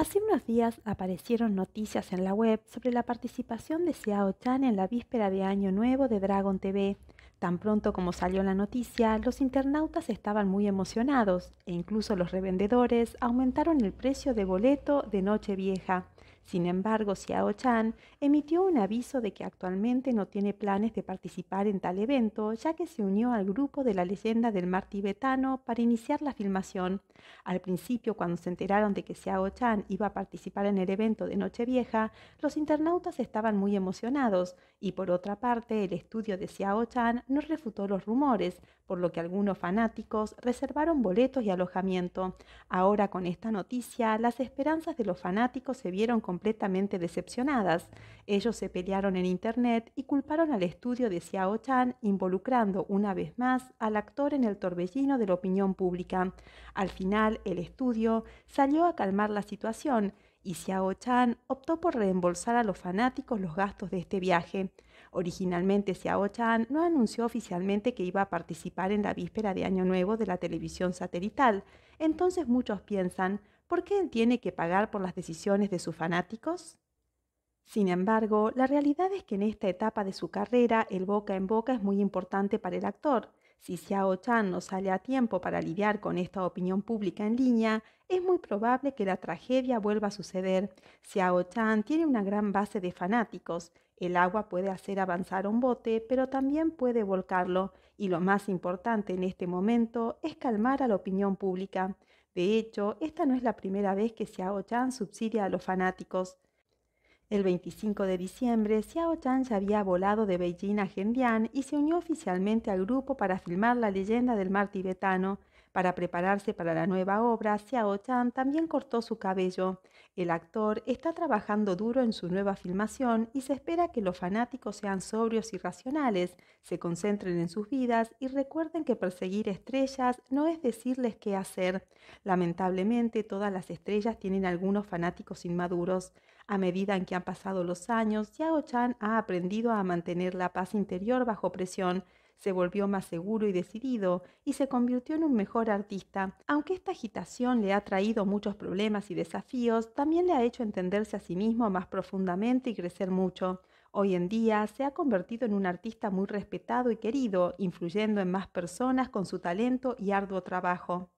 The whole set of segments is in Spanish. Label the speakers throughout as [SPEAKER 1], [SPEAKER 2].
[SPEAKER 1] Hace unos días aparecieron noticias en la web sobre la participación de Xiao Chan en la víspera de Año Nuevo de Dragon TV. Tan pronto como salió la noticia, los internautas estaban muy emocionados e incluso los revendedores aumentaron el precio de boleto de Nochevieja. Sin embargo, Xiao Chan emitió un aviso de que actualmente no tiene planes de participar en tal evento, ya que se unió al grupo de la leyenda del mar tibetano para iniciar la filmación. Al principio, cuando se enteraron de que Xiao Chan iba a participar en el evento de Nochevieja, los internautas estaban muy emocionados, y por otra parte, el estudio de Xiao Chan no refutó los rumores, por lo que algunos fanáticos reservaron boletos y alojamiento. Ahora con esta noticia, las esperanzas de los fanáticos se vieron completamente decepcionadas. Ellos se pelearon en internet y culparon al estudio de Xiao Chan, involucrando una vez más al actor en el torbellino de la opinión pública. Al final, el estudio salió a calmar la situación y Xiao Chan optó por reembolsar a los fanáticos los gastos de este viaje. Originalmente, Xiao Chan no anunció oficialmente que iba a participar en la víspera de Año Nuevo de la televisión satelital. Entonces muchos piensan, ¿por qué él tiene que pagar por las decisiones de sus fanáticos? Sin embargo, la realidad es que en esta etapa de su carrera el boca en boca es muy importante para el actor. Si Xiao Chan no sale a tiempo para lidiar con esta opinión pública en línea, es muy probable que la tragedia vuelva a suceder. Xiao Chan tiene una gran base de fanáticos. El agua puede hacer avanzar un bote, pero también puede volcarlo. Y lo más importante en este momento es calmar a la opinión pública. De hecho, esta no es la primera vez que Xiao Chan subsidia a los fanáticos. El 25 de diciembre, Xiao Chan se había volado de Beijing a Hengdian y se unió oficialmente al grupo para filmar la leyenda del mar tibetano, para prepararse para la nueva obra, Xiao Chan también cortó su cabello. El actor está trabajando duro en su nueva filmación y se espera que los fanáticos sean sobrios y racionales, se concentren en sus vidas y recuerden que perseguir estrellas no es decirles qué hacer. Lamentablemente, todas las estrellas tienen algunos fanáticos inmaduros. A medida en que han pasado los años, Xiao Chan ha aprendido a mantener la paz interior bajo presión se volvió más seguro y decidido y se convirtió en un mejor artista. Aunque esta agitación le ha traído muchos problemas y desafíos, también le ha hecho entenderse a sí mismo más profundamente y crecer mucho. Hoy en día se ha convertido en un artista muy respetado y querido, influyendo en más personas con su talento y arduo trabajo.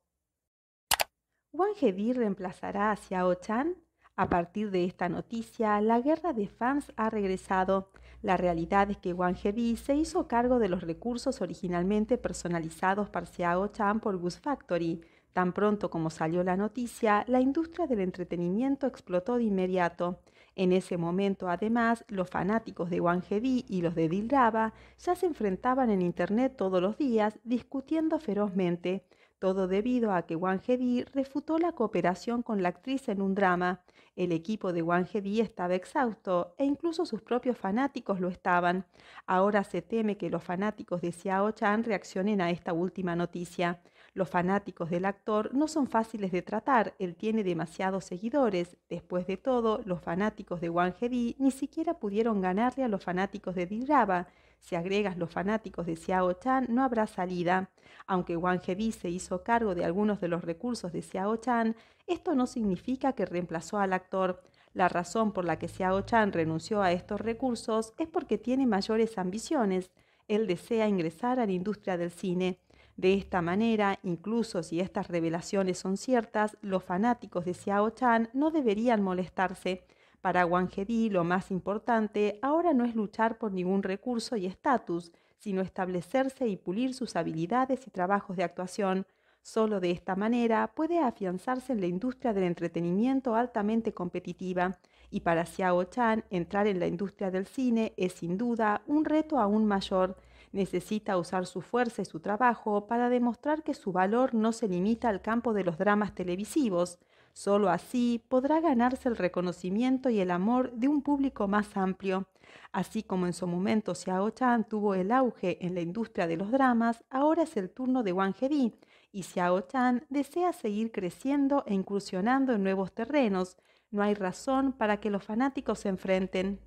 [SPEAKER 1] ¿Wang Hedi reemplazará a Xiao Chan? A partir de esta noticia, la guerra de fans ha regresado. La realidad es que Wang Hebi se hizo cargo de los recursos originalmente personalizados para Xiao Chan por Goose Factory. Tan pronto como salió la noticia, la industria del entretenimiento explotó de inmediato. En ese momento, además, los fanáticos de Wang Hebi y los de Dilraba ya se enfrentaban en Internet todos los días discutiendo ferozmente todo debido a que Wang Hedi refutó la cooperación con la actriz en un drama. El equipo de Wang Di estaba exhausto e incluso sus propios fanáticos lo estaban. Ahora se teme que los fanáticos de Xiao Chan reaccionen a esta última noticia. Los fanáticos del actor no son fáciles de tratar, él tiene demasiados seguidores. Después de todo, los fanáticos de Wang Hedi ni siquiera pudieron ganarle a los fanáticos de Dilraba. Si agregas los fanáticos de Xiao Chan, no habrá salida. Aunque Wang Hebi se hizo cargo de algunos de los recursos de Xiao Chan, esto no significa que reemplazó al actor. La razón por la que Xiao Chan renunció a estos recursos es porque tiene mayores ambiciones. Él desea ingresar a la industria del cine. De esta manera, incluso si estas revelaciones son ciertas, los fanáticos de Xiao Chan no deberían molestarse. Para Wangedi lo más importante ahora no es luchar por ningún recurso y estatus, sino establecerse y pulir sus habilidades y trabajos de actuación. Solo de esta manera puede afianzarse en la industria del entretenimiento altamente competitiva. Y para Xiao Chan, entrar en la industria del cine es sin duda un reto aún mayor. Necesita usar su fuerza y su trabajo para demostrar que su valor no se limita al campo de los dramas televisivos, Solo así podrá ganarse el reconocimiento y el amor de un público más amplio. Así como en su momento Xiao Chan tuvo el auge en la industria de los dramas, ahora es el turno de Wang Hedi y Xiao Chan desea seguir creciendo e incursionando en nuevos terrenos. No hay razón para que los fanáticos se enfrenten.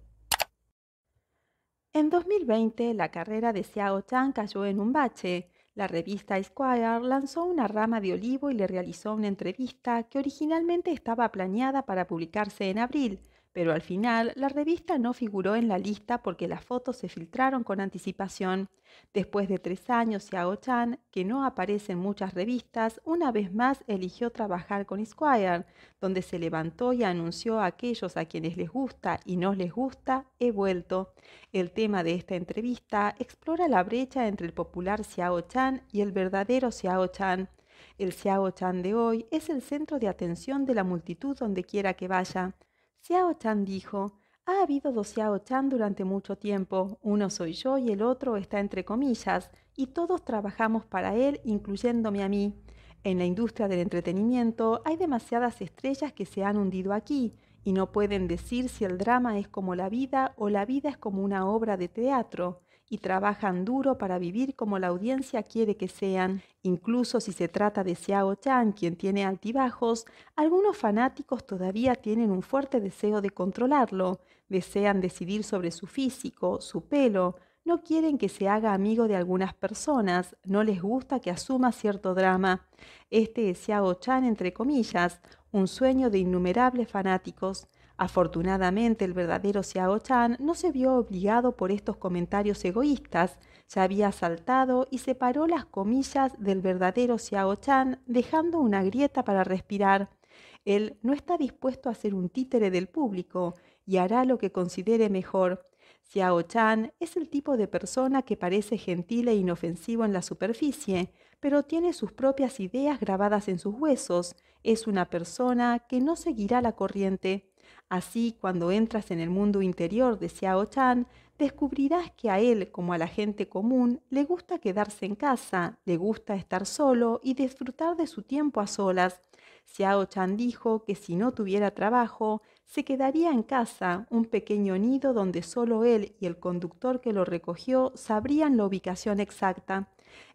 [SPEAKER 1] En 2020, la carrera de Xiao Chan cayó en un bache. La revista Esquire lanzó una rama de olivo y le realizó una entrevista que originalmente estaba planeada para publicarse en abril, pero al final la revista no figuró en la lista porque las fotos se filtraron con anticipación. Después de tres años, Xiao Chan, que no aparece en muchas revistas, una vez más eligió trabajar con Esquire, donde se levantó y anunció a aquellos a quienes les gusta y no les gusta, he vuelto. El tema de esta entrevista explora la brecha entre el popular Xiao Chan y el verdadero Xiao Chan. El Xiao Chan de hoy es el centro de atención de la multitud donde quiera que vaya. Xiao Chan dijo, ha habido dos Xiao Chan durante mucho tiempo, uno soy yo y el otro está entre comillas, y todos trabajamos para él, incluyéndome a mí. En la industria del entretenimiento hay demasiadas estrellas que se han hundido aquí, y no pueden decir si el drama es como la vida o la vida es como una obra de teatro y trabajan duro para vivir como la audiencia quiere que sean. Incluso si se trata de Xiao Chan, quien tiene altibajos, algunos fanáticos todavía tienen un fuerte deseo de controlarlo, desean decidir sobre su físico, su pelo, no quieren que se haga amigo de algunas personas, no les gusta que asuma cierto drama. Este es Xiao Chan entre comillas, un sueño de innumerables fanáticos. Afortunadamente el verdadero Xiao Chan no se vio obligado por estos comentarios egoístas, ya había saltado y separó las comillas del verdadero Xiao Chan dejando una grieta para respirar. Él no está dispuesto a ser un títere del público y hará lo que considere mejor. Xiao Chan es el tipo de persona que parece gentil e inofensivo en la superficie, pero tiene sus propias ideas grabadas en sus huesos. Es una persona que no seguirá la corriente. Así, cuando entras en el mundo interior de Xiao Chan, descubrirás que a él, como a la gente común, le gusta quedarse en casa, le gusta estar solo y disfrutar de su tiempo a solas. Xiao Chan dijo que si no tuviera trabajo, se quedaría en casa, un pequeño nido donde solo él y el conductor que lo recogió sabrían la ubicación exacta.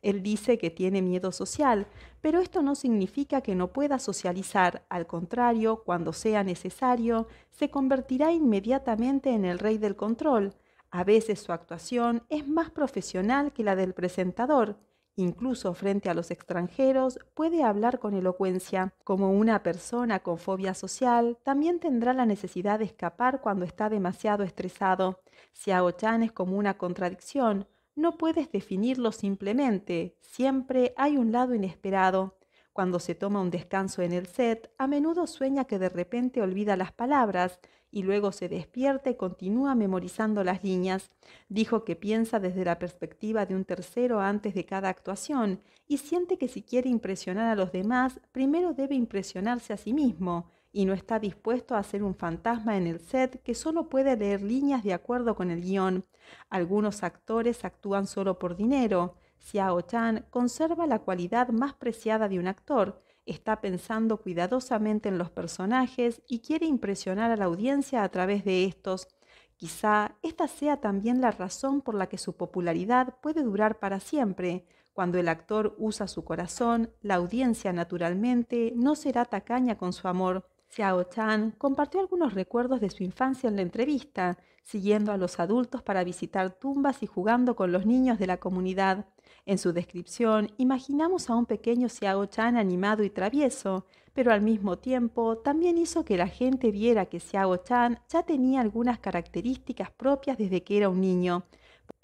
[SPEAKER 1] Él dice que tiene miedo social, pero esto no significa que no pueda socializar, al contrario, cuando sea necesario, se convertirá inmediatamente en el rey del control. A veces su actuación es más profesional que la del presentador. Incluso frente a los extranjeros puede hablar con elocuencia. Como una persona con fobia social, también tendrá la necesidad de escapar cuando está demasiado estresado. Xiao Chan es como una contradicción, no puedes definirlo simplemente, siempre hay un lado inesperado. Cuando se toma un descanso en el set, a menudo sueña que de repente olvida las palabras y luego se despierta y continúa memorizando las líneas. Dijo que piensa desde la perspectiva de un tercero antes de cada actuación y siente que si quiere impresionar a los demás, primero debe impresionarse a sí mismo y no está dispuesto a ser un fantasma en el set que solo puede leer líneas de acuerdo con el guión. Algunos actores actúan solo por dinero. Xiao Chan conserva la cualidad más preciada de un actor. Está pensando cuidadosamente en los personajes y quiere impresionar a la audiencia a través de estos. Quizá esta sea también la razón por la que su popularidad puede durar para siempre. Cuando el actor usa su corazón, la audiencia naturalmente no será tacaña con su amor. Xiao Chan compartió algunos recuerdos de su infancia en la entrevista, siguiendo a los adultos para visitar tumbas y jugando con los niños de la comunidad. En su descripción, imaginamos a un pequeño Xiao Chan animado y travieso, pero al mismo tiempo también hizo que la gente viera que Xiao Chan ya tenía algunas características propias desde que era un niño,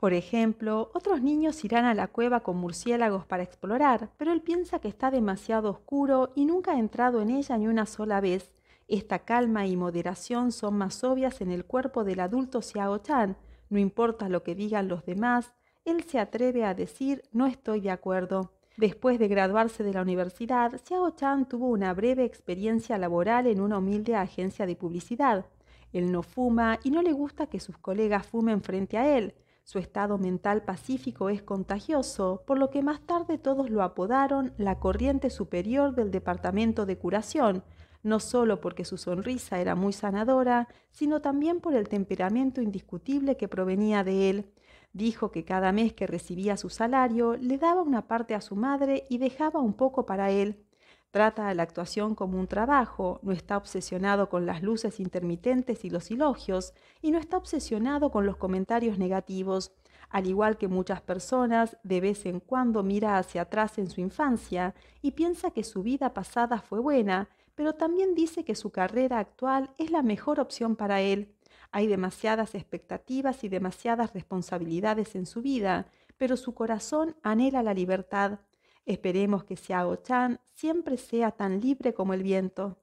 [SPEAKER 1] por ejemplo, otros niños irán a la cueva con murciélagos para explorar, pero él piensa que está demasiado oscuro y nunca ha entrado en ella ni una sola vez. Esta calma y moderación son más obvias en el cuerpo del adulto Xiao Chan. No importa lo que digan los demás, él se atreve a decir no estoy de acuerdo. Después de graduarse de la universidad, Xiao Chan tuvo una breve experiencia laboral en una humilde agencia de publicidad. Él no fuma y no le gusta que sus colegas fumen frente a él. Su estado mental pacífico es contagioso, por lo que más tarde todos lo apodaron la corriente superior del Departamento de Curación, no solo porque su sonrisa era muy sanadora, sino también por el temperamento indiscutible que provenía de él. Dijo que cada mes que recibía su salario le daba una parte a su madre y dejaba un poco para él. Trata a la actuación como un trabajo, no está obsesionado con las luces intermitentes y los elogios, y no está obsesionado con los comentarios negativos. Al igual que muchas personas, de vez en cuando mira hacia atrás en su infancia y piensa que su vida pasada fue buena, pero también dice que su carrera actual es la mejor opción para él. Hay demasiadas expectativas y demasiadas responsabilidades en su vida, pero su corazón anhela la libertad. Esperemos que Xiao Chan siempre sea tan libre como el viento.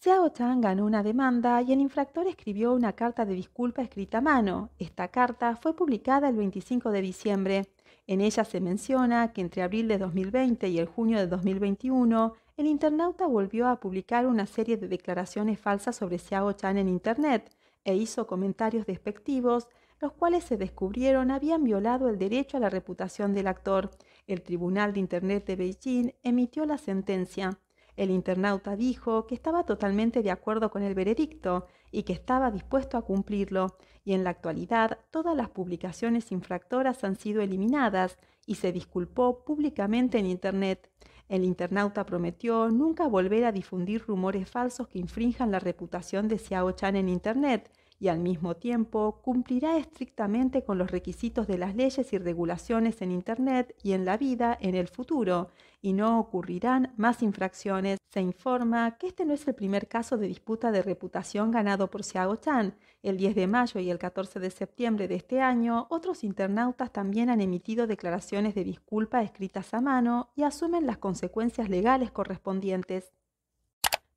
[SPEAKER 1] Xiao Chan ganó una demanda y el infractor escribió una carta de disculpa escrita a mano. Esta carta fue publicada el 25 de diciembre. En ella se menciona que entre abril de 2020 y el junio de 2021, el internauta volvió a publicar una serie de declaraciones falsas sobre Xiao Chan en Internet e hizo comentarios despectivos los cuales se descubrieron habían violado el derecho a la reputación del actor. El Tribunal de Internet de Beijing emitió la sentencia. El internauta dijo que estaba totalmente de acuerdo con el veredicto y que estaba dispuesto a cumplirlo, y en la actualidad todas las publicaciones infractoras han sido eliminadas y se disculpó públicamente en Internet. El internauta prometió nunca volver a difundir rumores falsos que infrinjan la reputación de Xiao Chan en Internet y al mismo tiempo cumplirá estrictamente con los requisitos de las leyes y regulaciones en Internet y en la vida en el futuro, y no ocurrirán más infracciones. Se informa que este no es el primer caso de disputa de reputación ganado por Xiao Chan. El 10 de mayo y el 14 de septiembre de este año, otros internautas también han emitido declaraciones de disculpa escritas a mano y asumen las consecuencias legales correspondientes.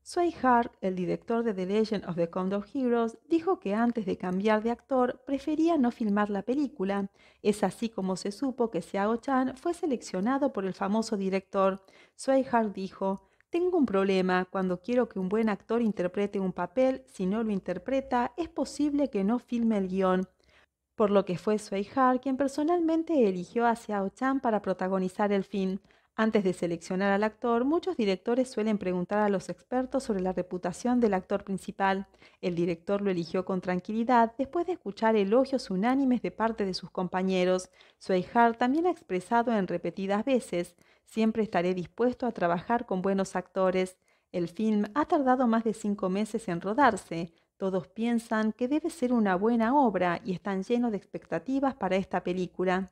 [SPEAKER 1] Sway Hart, el director de The Legend of the Condor Heroes, dijo que antes de cambiar de actor prefería no filmar la película. Es así como se supo que Xiao Chan fue seleccionado por el famoso director. Sway Hart dijo: Tengo un problema. Cuando quiero que un buen actor interprete un papel, si no lo interpreta, es posible que no filme el guión. Por lo que fue Sway Hart quien personalmente eligió a Xiao Chan para protagonizar el film. Antes de seleccionar al actor, muchos directores suelen preguntar a los expertos sobre la reputación del actor principal. El director lo eligió con tranquilidad después de escuchar elogios unánimes de parte de sus compañeros. Suejar también ha expresado en repetidas veces, siempre estaré dispuesto a trabajar con buenos actores. El film ha tardado más de cinco meses en rodarse. Todos piensan que debe ser una buena obra y están llenos de expectativas para esta película.